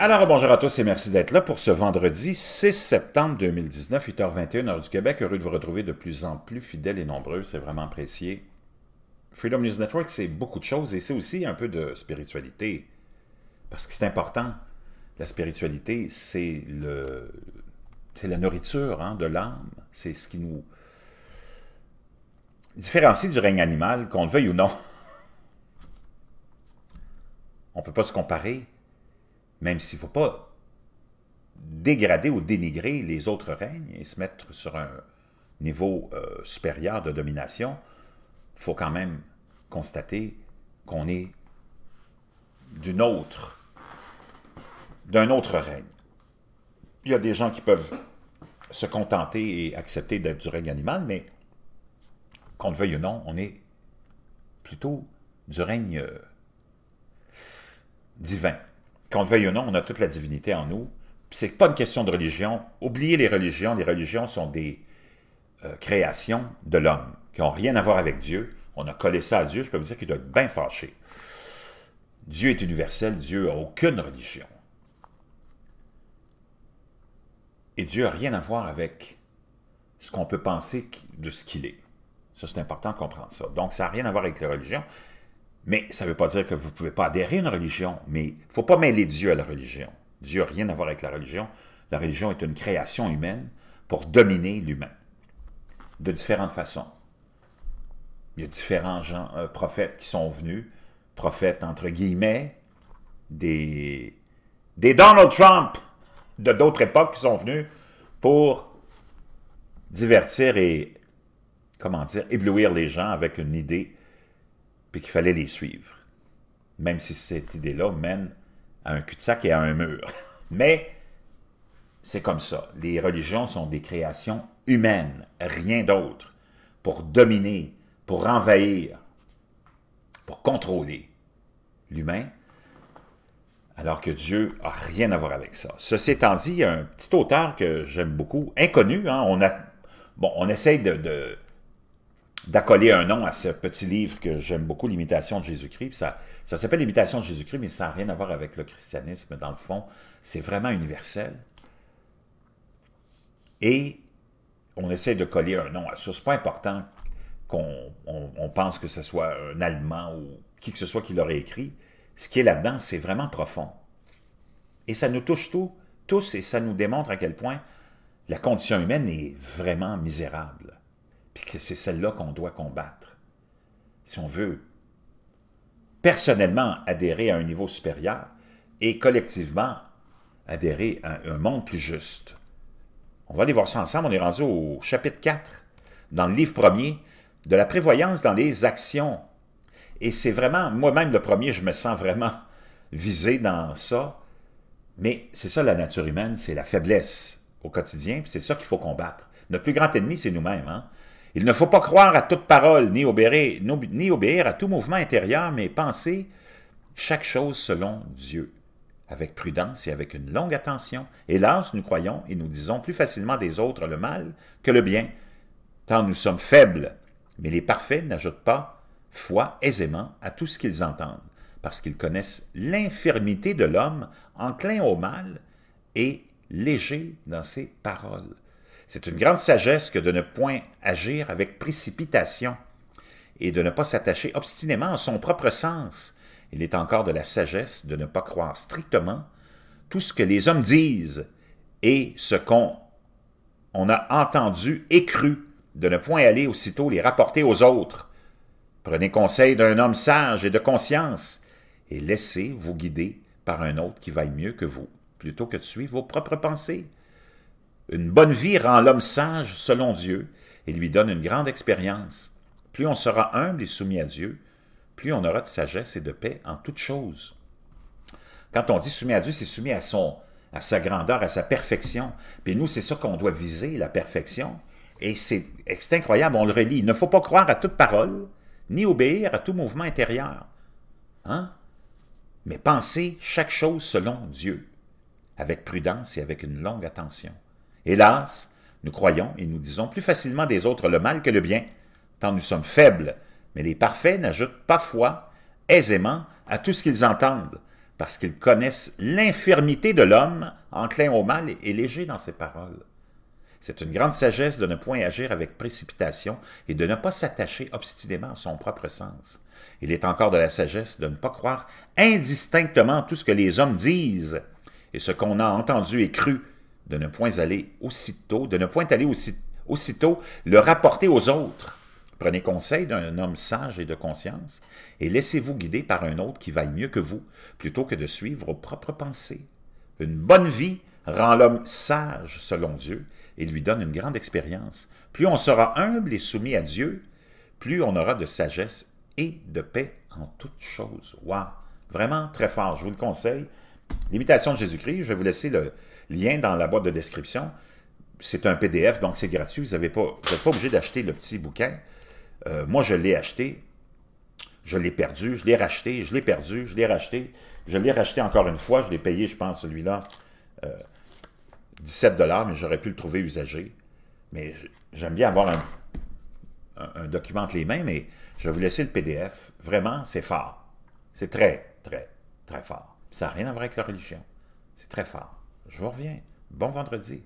Alors, bonjour à tous et merci d'être là pour ce vendredi 6 septembre 2019, 8h21, heure du Québec. Heureux de vous retrouver de plus en plus fidèles et nombreux, c'est vraiment apprécié. Freedom News Network, c'est beaucoup de choses et c'est aussi un peu de spiritualité, parce que c'est important. La spiritualité, c'est le, c'est la nourriture hein, de l'âme, c'est ce qui nous différencie du règne animal, qu'on le veuille ou non. On ne peut pas se comparer. Même s'il ne faut pas dégrader ou dénigrer les autres règnes et se mettre sur un niveau euh, supérieur de domination, il faut quand même constater qu'on est d'une autre, d'un autre règne. Il y a des gens qui peuvent se contenter et accepter d'être du règne animal, mais qu'on le veuille ou non, on est plutôt du règne euh, divin qu'on le veuille ou non, on a toute la divinité en nous. C'est pas une question de religion. Oubliez les religions. Les religions sont des euh, créations de l'homme qui n'ont rien à voir avec Dieu. On a collé ça à Dieu. Je peux vous dire qu'il doit être bien fâché. Dieu est universel. Dieu n'a aucune religion. Et Dieu n'a rien à voir avec ce qu'on peut penser de ce qu'il est. Ça, c'est important de comprendre ça. Donc, ça n'a rien à voir avec les religions. Mais ça ne veut pas dire que vous ne pouvez pas adhérer à une religion, mais il ne faut pas mêler Dieu à la religion. Dieu n'a rien à voir avec la religion. La religion est une création humaine pour dominer l'humain, de différentes façons. Il y a différents gens, euh, prophètes qui sont venus, prophètes entre guillemets, des, des Donald Trump de d'autres époques qui sont venus pour divertir et, comment dire, éblouir les gens avec une idée puis qu'il fallait les suivre. Même si cette idée-là mène à un cul-de-sac et à un mur. Mais c'est comme ça. Les religions sont des créations humaines, rien d'autre, pour dominer, pour envahir, pour contrôler l'humain, alors que Dieu n'a rien à voir avec ça. Ceci étant dit, il y a un petit auteur que j'aime beaucoup, inconnu, hein, on, a, bon, on essaye de d'accoler un nom à ce petit livre que j'aime beaucoup, l'imitation de Jésus-Christ. Ça, ça s'appelle l'imitation de Jésus-Christ, mais ça n'a rien à voir avec le christianisme dans le fond. C'est vraiment universel. Et on essaie de coller un nom à ça. Ce n'est pas important qu'on pense que ce soit un Allemand ou qui que ce soit qui l'aurait écrit. Ce qui est là-dedans, c'est vraiment profond. Et ça nous touche tout, tous et ça nous démontre à quel point la condition humaine est vraiment misérable que c'est celle-là qu'on doit combattre. Si on veut personnellement adhérer à un niveau supérieur et collectivement adhérer à un monde plus juste. On va aller voir ça ensemble, on est rendu au chapitre 4, dans le livre premier, de la prévoyance dans les actions. Et c'est vraiment, moi-même le premier, je me sens vraiment visé dans ça, mais c'est ça la nature humaine, c'est la faiblesse au quotidien, c'est ça qu'il faut combattre. Notre plus grand ennemi, c'est nous-mêmes. Hein? Il ne faut pas croire à toute parole, ni obéir, ni obéir à tout mouvement intérieur, mais penser chaque chose selon Dieu, avec prudence et avec une longue attention. Hélas, nous croyons et nous disons plus facilement des autres le mal que le bien, tant nous sommes faibles. Mais les parfaits n'ajoutent pas foi aisément à tout ce qu'ils entendent, parce qu'ils connaissent l'infirmité de l'homme enclin au mal et léger dans ses paroles. C'est une grande sagesse que de ne point agir avec précipitation et de ne pas s'attacher obstinément à son propre sens. Il est encore de la sagesse de ne pas croire strictement tout ce que les hommes disent et ce qu'on a entendu et cru, de ne point aller aussitôt les rapporter aux autres. Prenez conseil d'un homme sage et de conscience, et laissez-vous guider par un autre qui vaille mieux que vous, plutôt que de suivre vos propres pensées. Une bonne vie rend l'homme sage selon Dieu et lui donne une grande expérience. Plus on sera humble et soumis à Dieu, plus on aura de sagesse et de paix en toutes choses. Quand on dit soumis à Dieu, c'est soumis à son à sa grandeur, à sa perfection. Puis nous, c'est ça qu'on doit viser, la perfection. Et c'est incroyable, on le relit. Il ne faut pas croire à toute parole, ni obéir à tout mouvement intérieur. Hein? Mais penser chaque chose selon Dieu, avec prudence et avec une longue attention. Hélas, nous croyons et nous disons plus facilement des autres le mal que le bien, tant nous sommes faibles, mais les parfaits n'ajoutent pas foi aisément à tout ce qu'ils entendent, parce qu'ils connaissent l'infirmité de l'homme, enclin au mal et léger dans ses paroles. C'est une grande sagesse de ne point agir avec précipitation et de ne pas s'attacher obstinément à son propre sens. Il est encore de la sagesse de ne pas croire indistinctement tout ce que les hommes disent et ce qu'on a entendu et cru, de ne point aller aussitôt, de ne point aller aussitôt le rapporter aux autres. Prenez conseil d'un homme sage et de conscience, et laissez-vous guider par un autre qui vaille mieux que vous, plutôt que de suivre vos propres pensées. Une bonne vie rend l'homme sage selon Dieu et lui donne une grande expérience. Plus on sera humble et soumis à Dieu, plus on aura de sagesse et de paix en toutes choses. Wow! Vraiment très fort, je vous le conseille. L'imitation de Jésus-Christ, je vais vous laisser le lien dans la boîte de description. C'est un PDF, donc c'est gratuit. Vous n'êtes pas, pas obligé d'acheter le petit bouquin. Euh, moi, je l'ai acheté. Je l'ai perdu, je l'ai racheté, je l'ai perdu, je l'ai racheté. Je l'ai racheté encore une fois. Je l'ai payé, je pense, celui-là, 17 euh, mais j'aurais pu le trouver usagé. Mais j'aime bien avoir un, un, document entre les mains, mais je vais vous laisser le PDF. Vraiment, c'est fort. C'est très, très, très fort. Ça n'a rien à voir avec la religion. C'est très fort. Je vous reviens. Bon vendredi.